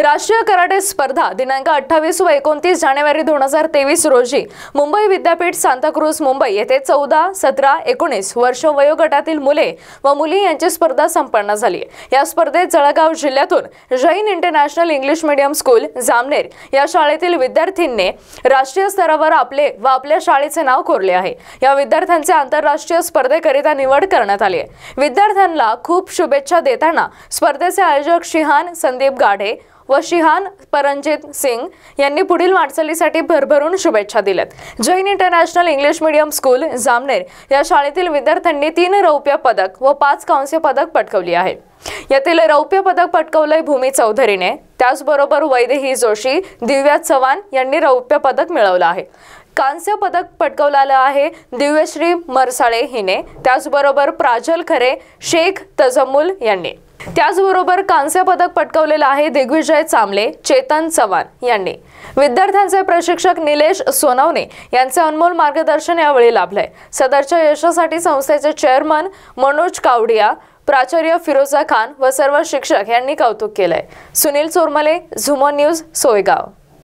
राष्ट्रीय कराटे स्पर्धा दिनांक अठ्ठावीस व एकोणतीस जानेवारी दोन हजार तेवीस रोजी मुंबई विद्यापीठ सांताक्रूज मुंबई येथे चौदा सतरा एकोणीस वर्ष वयोगटातील मुले व मुली यांची स्पर्धा संपन्न झाली या स्पर्धेत जळगाव जिल्ह्यातून Jain international English medium school Jamner या शाळेतील विद्यार्थींनी राष्ट्रीय स्तरावर आपले व आपल्या शाळेचे नाव कोरले आहे या विद्यार्थ्यांचे आंतरराष्ट्रीय स्पर्धेकरिता निवड करण्यात आली आहे विद्यार्थ्यांना खूप शुभेच्छा देताना स्पर्धेचे आयोजक शिहान संदीप गाढे व शिहान परंजित सिंग यांनी पुढील वाटचालीसाठी भरभरून शुभेच्छा दिल्यात Jain international English medium school Jamner या शाळेतील विद्यार्थ्यांनी तीन रौप्य पदक व पाच कांस्य पदक पटकवली आहे यातील रौप्य पदक पटकवलंय भूमी चौधरीने त्याचबरोबर वैदेही जोशी दिव्या चव्हाण यांनी रौप्य पदक मिळवलं आहे कांस्य पदक पटकवलेलं आहे दिव्यश्री मरसाळे हिने त्याचबरोबर प्राजल खरे शेख तजमूल यांनी त्याचबरोबर कांस्य पदक पटकवलेलं आहे दिग्विजय चामले चेतन चव्हाण यांनी विद्यार्थ्यांचे प्रशिक्षक निलेश सोनवणे यांचे अनमोल मार्गदर्शन यावेळी लाभलंय सदरच्या यशासाठी संस्थेचे चेअरमन मनोज कावडिया प्राचार्य फिरोजा खान व सर्व शिक्षक यांनी कौतुक केलंय सुनील चोरमले झुमो न्यूज सोयगाव